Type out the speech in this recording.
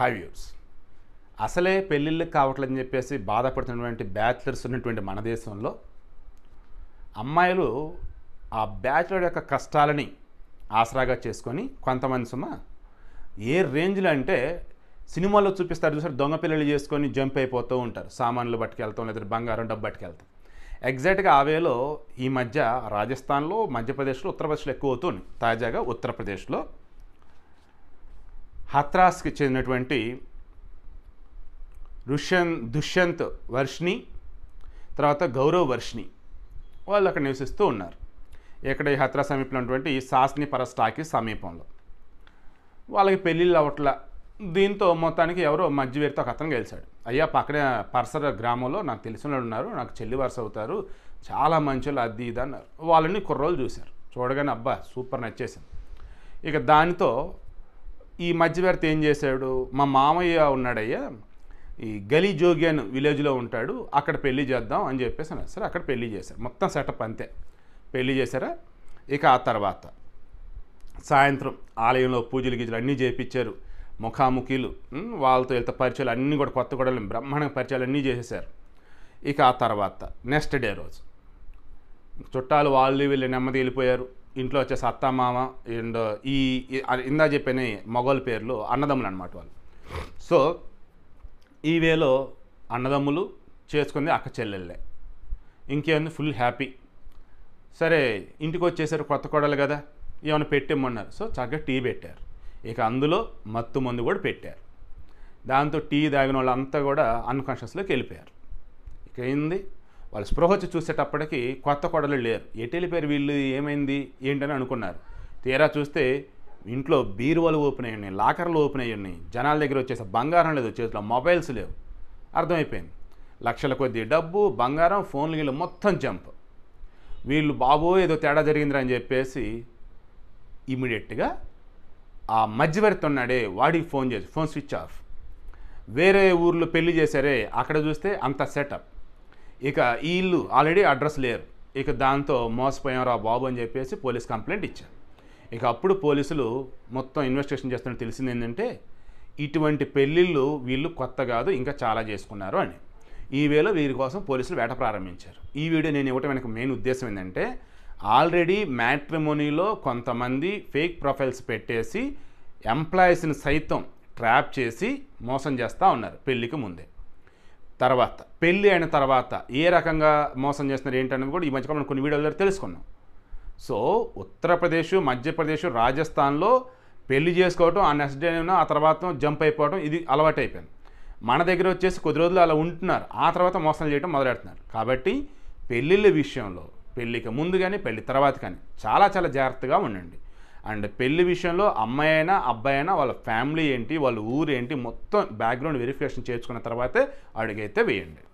high views అసలే పెళ్ళిళ్ళకి కావట్లేదని చెప్పేసి బాధపడుతున్నటువంటి బ్యాచిలర్స్ ఉన్నటువంటి మన దేశంలో అమ్మాయిలు ఆ బ్యాచిలర్ యొక్క కష్టాలని ఆసరాగా చేసుకొని కొంతమంది సుమ ఏ రేంజ్లో అంటే సినిమాల్లో చూపిస్తారు చూసారు దొంగ పిల్లలు చేసుకొని జంప్ అయిపోతూ ఉంటారు సామాన్లు పట్టుకెళ్తాం లేదా బంగారం డబ్బు పట్టుకెళ్తాం ఎగ్జాక్ట్గా ఆ వేలో ఈ మధ్య రాజస్థాన్లో మధ్యప్రదేశ్లో ఉత్తరప్రదేశ్లో ఎక్కువ అవుతుంది తాజాగా ఉత్తరప్రదేశ్లో హత్రాస్కి చెందినటువంటి రుషన్ దుష్యంత్ వర్షిణి తర్వాత గౌరవ్ వర్షిణి వాళ్ళు అక్కడ నివసిస్తూ ఉన్నారు ఇక్కడ ఈ హత్రా సమీపంలో ఉన్నటువంటి సాస్ని పరస్టాకి సమీపంలో వాళ్ళకి పెళ్ళిళ్ళు అవట్లా దీంతో మొత్తానికి ఎవరో మధ్యవేరితో ఒక అతను గెలిచాడు అయ్యా పక్కనే పరసర గ్రామంలో నాకు తెలిసిన ఉన్నారు నాకు చెల్లి వరుస అవుతారు చాలా మంచులు అది ఇది అన్నారు వాళ్ళని కుర్రోలు చూశారు చూడగానే అబ్బా సూపర్ నచ్చేసింది ఇక దానితో ఈ మధ్యవర్తి ఏం చేశాడు మా మామయ్య ఉన్నాడయ్యా ఈ గలీ జోగి అని విలేజ్లో ఉంటాడు అక్కడ పెళ్లి చేద్దాం అని చెప్పేసి అన్నారు సరే అక్కడ పెళ్లి చేశారు మొత్తం సెటప్ అంతే పెళ్లి చేశారా ఇక ఆ తర్వాత సాయంత్రం ఆలయంలో పూజలు గీజలు అన్నీ చేయించారు ముఖాముఖీలు వాళ్ళతో వెళ్తే పరిచయాలు అన్నీ కూడా కొత్త కూడా బ్రహ్మాండంగా పరిచయాలు అన్నీ చేసేసారు ఇక ఆ తర్వాత నెక్స్ట్ డే రోజు చుట్టాలు వాళ్ళు వీళ్ళు నెమ్మది వెళ్ళిపోయారు ఇంట్లో వచ్చేసి అత్తమామ అండ్ ఈ ఇందా చెప్పిన మొగోల్ పేర్లు అన్నదమ్ములు అనమాట వాళ్ళు సో ఈ వేలో అన్నదమ్ములు చేసుకుంది అక్క చెల్లెళ్ళే ఇంకేముంది ఫుల్ హ్యాపీ సరే ఇంటికి వచ్చేసారు కొత్త కొడలు కదా ఏమైనా పెట్టేమన్నారు సో చక్కగా టీ పెట్టారు ఇక అందులో మత్తు మందు కూడా పెట్టారు దాంతో టీ తాగిన వాళ్ళంతా కూడా అన్కాన్షియస్లోకి వెళ్ళిపోయారు ఇక ఏంది వాళ్ళు స్పృహ వచ్చి చూసేటప్పటికి కొత్త కొడలు లేరు ఎటు పేరు వీళ్ళు ఏమైంది ఏంటని అనుకున్నారు తీరా చూస్తే ఇంట్లో బీరువాలు ఓపెన్ అయ్యి ఉన్నాయి లాకర్లు ఓపెన్ అయ్యి ఉన్నాయి జనాల దగ్గర వచ్చేసి బంగారం లేదు చేతిలో మొబైల్స్ లేవు అర్థమైపోయింది లక్షల కొద్ది డబ్బు బంగారం ఫోన్లు వీళ్ళు మొత్తం జంప్ వీళ్ళు బాబో ఏదో తేడా అని చెప్పేసి ఇమీడియట్గా ఆ మధ్యవర్తి ఉన్నాడే వాడికి ఫోన్ చేసి ఫోన్ స్విచ్ ఆఫ్ వేరే ఊర్లో పెళ్లి చేశారే అక్కడ చూస్తే అంత సెటప్ ఇక ఈ ఇల్లు ఆల్రెడీ అడ్రస్ లేరు ఇక దాంతో మోసపోయాంరా బాబు అని చెప్పేసి పోలీస్ కంప్లైంట్ ఇచ్చారు ఇక అప్పుడు పోలీసులు మొత్తం ఇన్వెస్టిగేషన్ చేస్తున్నట్టు తెలిసింది ఏంటంటే ఇటువంటి పెళ్ళిళ్ళు వీళ్ళు కొత్త కాదు ఇంకా చాలా చేసుకున్నారు అని ఈ వేళ వీరి కోసం పోలీసులు వేట ప్రారంభించారు ఈ వీడియో నేను ఇవ్వటం వెనక మెయిన్ ఉద్దేశం ఏంటంటే ఆల్రెడీ మ్యాట్రిమోనీలో కొంతమంది ఫేక్ ప్రొఫైల్స్ పెట్టేసి ఎంప్లాయీస్ని సైతం ట్రాప్ చేసి మోసం చేస్తూ ఉన్నారు పెళ్ళికి ముందే తర్వాత పెళ్ళి అయిన తర్వాత ఏ రకంగా మోసం చేస్తున్నారు ఏంటనేది కూడా ఈ మధ్యకాలంలో కొన్ని వీడియోలు తెలుసుకున్నాం సో ఉత్తరప్రదేశ్ మధ్యప్రదేశ్ రాజస్థాన్లో పెళ్లి చేసుకోవటం ఆ నెక్స్ట్ డే ఆ తర్వాత జంప్ అయిపోవటం ఇది అలవాటు అయిపోయింది మన దగ్గర వచ్చేసి కొద్ది రోజులు అలా ఉంటున్నారు ఆ తర్వాత మోసం చేయడం మొదలెడుతున్నారు కాబట్టి పెళ్ళిళ్ళ విషయంలో పెళ్ళికి ముందు కానీ పెళ్లి తర్వాత కానీ చాలా చాలా జాగ్రత్తగా ఉండండి అండ్ పెళ్లి విషయంలో అమ్మాయి అయినా అబ్బాయి అయినా వాళ్ళ ఫ్యామిలీ ఏంటి వాళ్ళ ఊరు ఏంటి మొత్తం బ్యాక్గ్రౌండ్ వెరిఫికేషన్ చేసుకున్న తర్వాతే అడుగైతే వేయండి